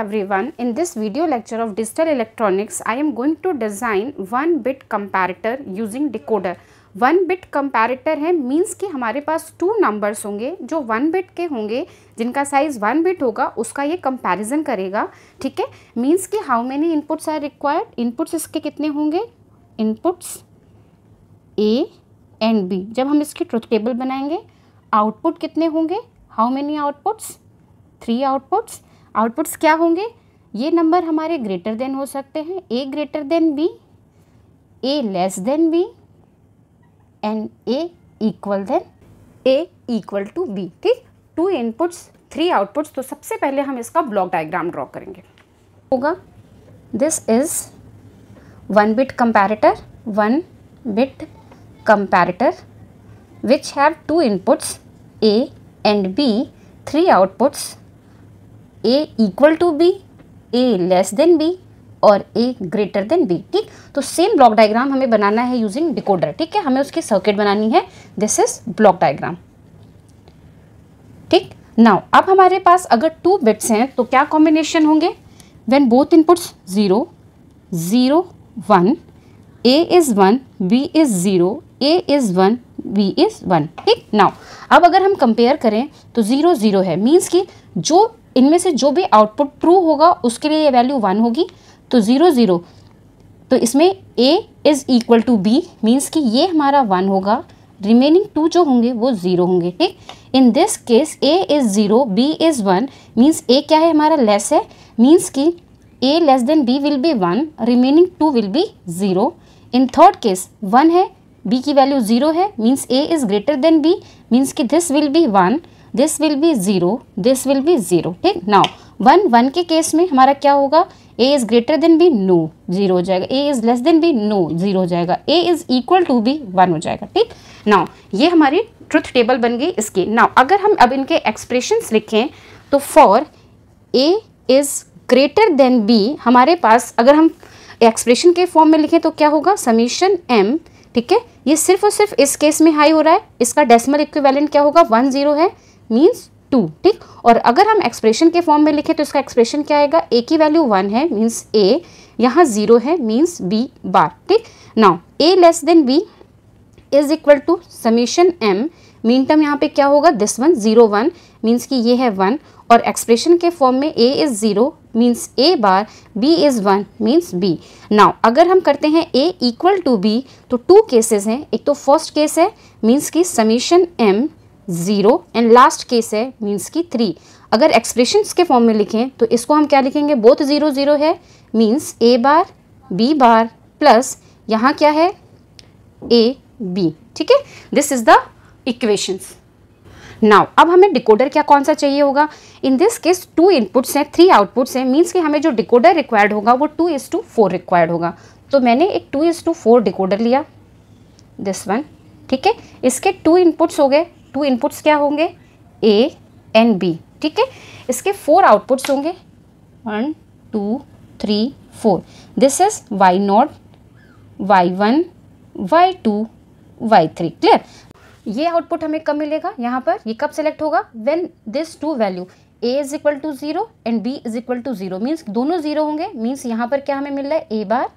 everyone in this video lecture of digital electronics I am going to design one bit comparator using decoder one bit comparator है means कि हमारे पास two numbers होंगे जो one bit के होंगे जिनका size one bit होगा उसका ये कंपैरिजन करेगा ठीक है मींस कि how many inputs are required inputs इसके कितने होंगे इनपुट्स ए एंड बी जब हम इसकी ट्रुथ टेबल बनाएंगे आउटपुट कितने होंगे how many outputs three outputs outputs क्या होंगे ये नंबर हमारे ग्रेटर देन हो सकते हैं A greater than B A less than B and A equal than A equal to B ठीक टू इनपुट्स थ्री आउटपुट्स तो सबसे पहले हम इसका ब्लॉक डायग्राम ड्रॉ करेंगे होगा this is one bit comparator one bit comparator which have two inputs A and B three outputs A equal to B A less than B और A greater than B ठीक तो same block diagram हमें बनाना है using decoder ठीक है हमें उसकी circuit बनानी है दिस इज ब्लॉक डायग्राम ठीक नाउ अब हमारे पास अगर टू बिट्स हैं तो क्या कॉम्बिनेशन होंगे when both inputs zero zero one A is one B is zero A is one B is one ठीक नाउ अब अगर हम कंपेयर करें तो ज़ीरो ज़ीरो है मीन्स कि जो इनमें से जो भी आउटपुट ट्रू होगा उसके लिए ये वैल्यू वन होगी तो ज़ीरो ज़ीरो तो इसमें A is equal to B means कि ये हमारा वन होगा रिमेनिंग टू जो होंगे वो ज़ीरो होंगे ठीक in this case A is zero B is one means A क्या है हमारा लेस है मीन्स कि A less than B will be one remaining two will be zero in third case one है बी की value zero है means A is greater than B means कि this will be one this will be zero this will be zero ठीक now one one के case में हमारा क्या होगा A is greater than B no zero हो जाएगा A is less than B no zero हो जाएगा A is equal to B one हो जाएगा ठीक नाउ ये हमारी ट्रुथ टेबल बन गई इसकी नाउ अगर हम अब इनके एक्सप्रेशन लिखें तो for A is greater than B हमारे पास अगर हम एक्सप्रेशन के फॉर्म में लिखें तो क्या होगा समीशन एम ठीक है ये सिर्फ और सिर्फ इस केस में हाई हो रहा है इसका डेसिमल इक्विवेलेंट क्या होगा वन जीरो है मीन्स टू ठीक और अगर हम एक्सप्रेशन के फॉर्म में लिखें तो इसका एक्सप्रेशन क्या आएगा ए की वैल्यू वन है मीन्स ए यहाँ जीरो है मीन्स बी बार ठीक now A less than B is equal to summation M minterm यहाँ पे क्या होगा this one zero one means कि ये है वन और एक्सप्रेशन के फॉर्म में A is zero means A bar B is one means B now अगर हम करते हैं ए इक्वल टू बी तो टू केसेस हैं एक तो फर्स्ट केस है मीन्स कि summation M zero and last case है मीन्स की थ्री अगर एक्सप्रेशंस के फॉर्म में लिखें तो इसको हम क्या लिखेंगे बोथ ज़ीरो ज़ीरो है means A bar B bar plus यहाँ क्या है ए बी ठीक है this is the equations now अब हमें डिकोडर क्या कौन सा चाहिए होगा in this case two inputs हैं थ्री आउटपुट्स हैं मीन्स कि हमें जो डिकोडर रिक्वायर्ड होगा वो two is two four required होगा तो मैंने एक two is two four decoder लिया दिस वन ठीक है इसके टू इनपुट्स हो गए टू इनपुट्स क्या होंगे ए एंड बी ठीक है इसके फोर आउटपुट्स होंगे one two three four this is Y not Y one Y two Y three clear ये आउटपुट हमें कब मिलेगा यहाँ पर ये कब सेलेक्ट होगा when this two value A is equal to zero and B is equal to zero means दोनों जीरो होंगे मीन्स यहाँ पर क्या हमें मिल रहा है A bar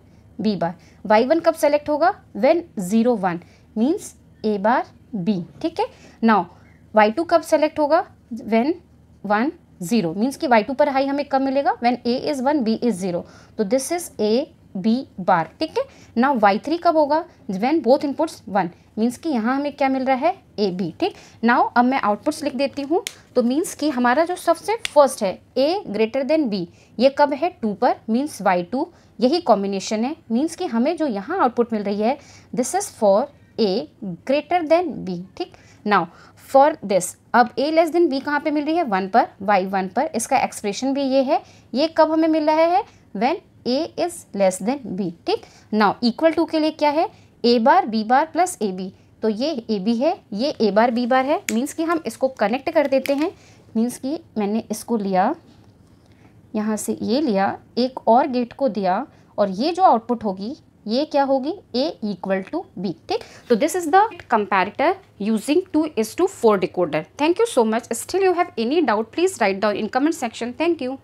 B bar Y one कब सेलेक्ट होगा when zero one means A bar B ठीक है नाउ वाई टू कब सेलेक्ट होगा वेन वन जीरो मीन्स कि वाई टू पर हाई हमें कब मिलेगा when A is one B is zero तो this is A B bar ठीक है नाउ वाई थ्री कब होगा when both inputs one means कि यहाँ हमें क्या मिल रहा है ए बी ठीक नाउ अब मैं आउटपुट्स लिख देती हूँ तो मीन्स कि हमारा जो सबसे फर्स्ट है ए ग्रेटर देन बी ये कब है टू पर मीन्स वाई टू यही कॉम्बिनेशन है मीन्स कि हमें जो यहाँ आउटपुट मिल रही है this is for A greater than B ठीक नाउ फॉर दिस अब ए लेस देन बी कहाँ पे मिल रही है वन पर वाई वन पर इसका एक्सप्रेशन भी ये है ये कब हमें मिल रहा है when A is less than B ठीक नाउ इक्वल टू के लिए क्या है A bar B bar plus A B तो ये ए बी है ये ए बार बी बार है मीन्स कि हम इसको कनेक्ट कर देते हैं मीन्स कि मैंने इसको लिया यहाँ से ये लिया एक और गेट को दिया और ये जो आउटपुट होगी ये क्या होगी ए इक्वल टू बी ठीक तो this is the comparator using two is to four decoder thank you so much still you have any doubt please write down in comment section thank you